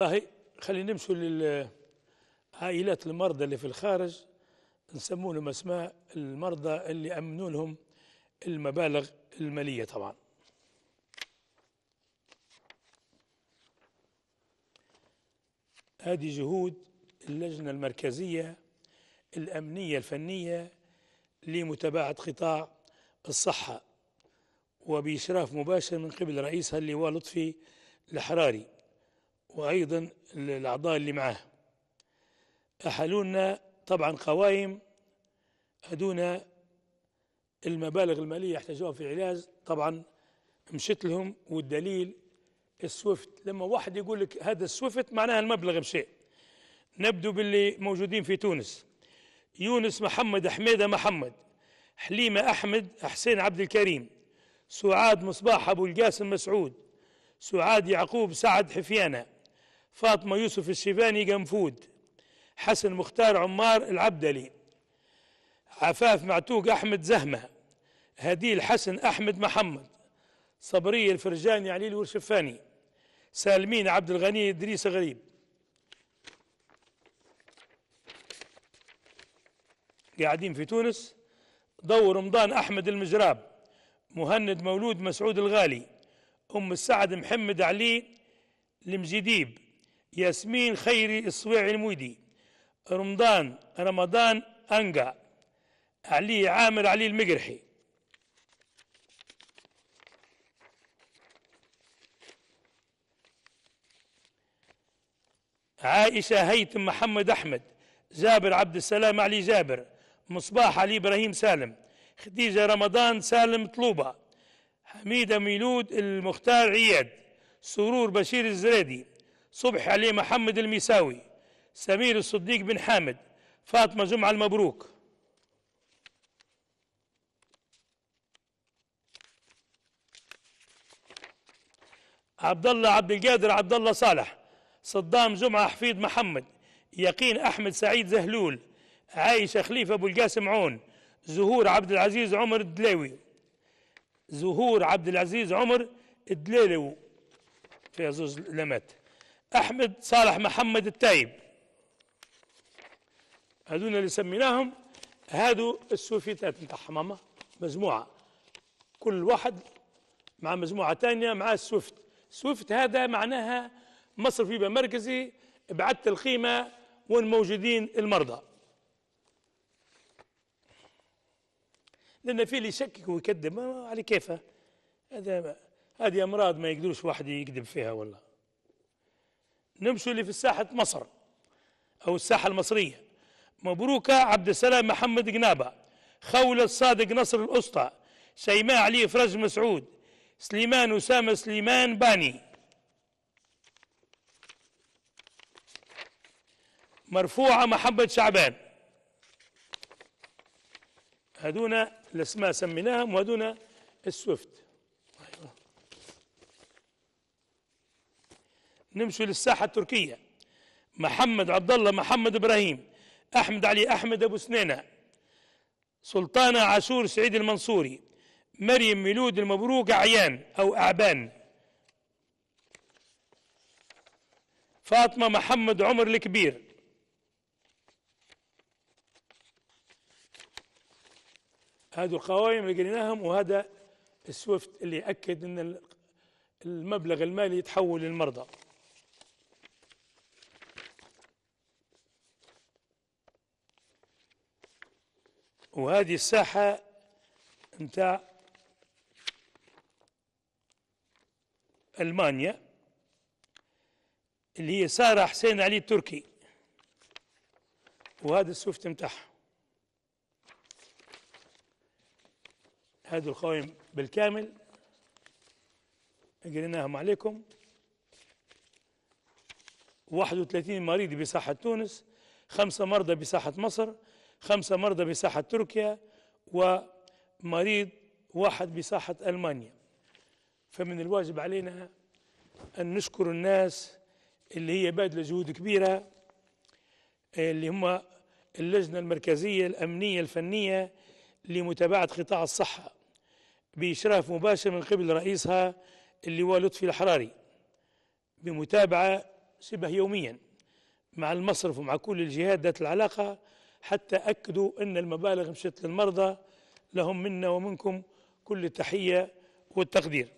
والله خلينا نمشوا للعائلات المرضى اللي في الخارج نسموا لهم اسماء المرضى اللي امنوا لهم المبالغ الماليه طبعا هذه جهود اللجنه المركزيه الامنيه الفنيه لمتابعه قطاع الصحه وباشراف مباشر من قبل رئيسها اللواء لطفي الحراري وأيضا الأعضاء اللي معاه أحلونا طبعا قوائم أدونا المبالغ المالية يحتاجوها في العلاج طبعا مشيت لهم والدليل السويفت لما واحد يقول لك هذا السويفت معناها المبلغ بشيء نبدو باللي موجودين في تونس يونس محمد حميدة محمد حليمة أحمد حسين عبد الكريم سعاد مصباح أبو القاسم مسعود سعاد يعقوب سعد حفيانة فاطمة يوسف الشيباني قنفود حسن مختار عمار العبدلي عفاف معتوق أحمد زهمة هديل حسن أحمد محمد صبرية الفرجاني علي الورشفاني سالمين عبد الغني إدريس غريب قاعدين في تونس ضو رمضان أحمد المجراب مهند مولود مسعود الغالي أم السعد محمد علي المجيديب ياسمين خيري الصويع المويدي رمضان رمضان أنقع علي عامر علي المقرحي عائشة هيثم محمد أحمد جابر عبد السلام علي جابر مصباح علي إبراهيم سالم خديجة رمضان سالم طلوبة حميدة ميلود المختار عياد سرور بشير الزريدي صبح علي محمد الميساوي سمير الصديق بن حامد فاطمة جمعة المبروك عبد الله عبد القادر عبد الله صالح صدام جمعة حفيد محمد يقين أحمد سعيد زهلول عايشة خليفة أبو القاسم عون زهور عبد العزيز عمر الدلاوي زهور عبد العزيز عمر الدلاوي فيها زوز لمات أحمد صالح محمد التايب هذون اللي سميناهم هادو السوفيتات نتاع حمامة مجموعة كل واحد مع مجموعة ثانية مع السوفت السوفت هذا معناها مصر في مركزي بعدت القيمة وين موجودين المرضى لأن في اللي يشكك ويكذب على كيفه هذا هذه أمراض ما يقدروش واحد يكذب فيها والله نمشوا اللي في ساحة مصر أو الساحة المصرية مبروكة عبد السلام محمد قنابة خولة صادق نصر الأسطى شيماء علي فرج مسعود سليمان أسامة سليمان باني مرفوعة محمد شعبان هذونا الأسماء سميناهم وهذونا السويفت نمشي للساحه التركيه محمد عبد الله محمد ابراهيم احمد علي احمد ابو سنينه سلطانه عاشور سعيد المنصوري مريم ميلود المبروك عيان او اعبان فاطمه محمد عمر الكبير هذو القوائم اللي قريناهم وهذا السويفت اللي اكد ان المبلغ المالي يتحول للمرضى وهذه الساحة نتاع ألمانيا اللي هي سارة حسين علي التركي وهذا السوفت نتاعها هذه القوائم بالكامل قريناهم عليكم 31 مريض بساحة تونس خمسة مرضى بساحة مصر خمسة مرضى بساحة تركيا ومريض واحد بساحة ألمانيا فمن الواجب علينا أن نشكر الناس اللي هي بادلة جهود كبيرة اللي هم اللجنة المركزية الأمنية الفنية لمتابعة قطاع الصحة بإشراف مباشر من قبل رئيسها اللواء لطفي الحراري بمتابعة شبه يوميا مع المصرف ومع كل الجهات ذات العلاقة حتى أكدوا أن المبالغ مشت للمرضى لهم منا ومنكم كل تحية والتقدير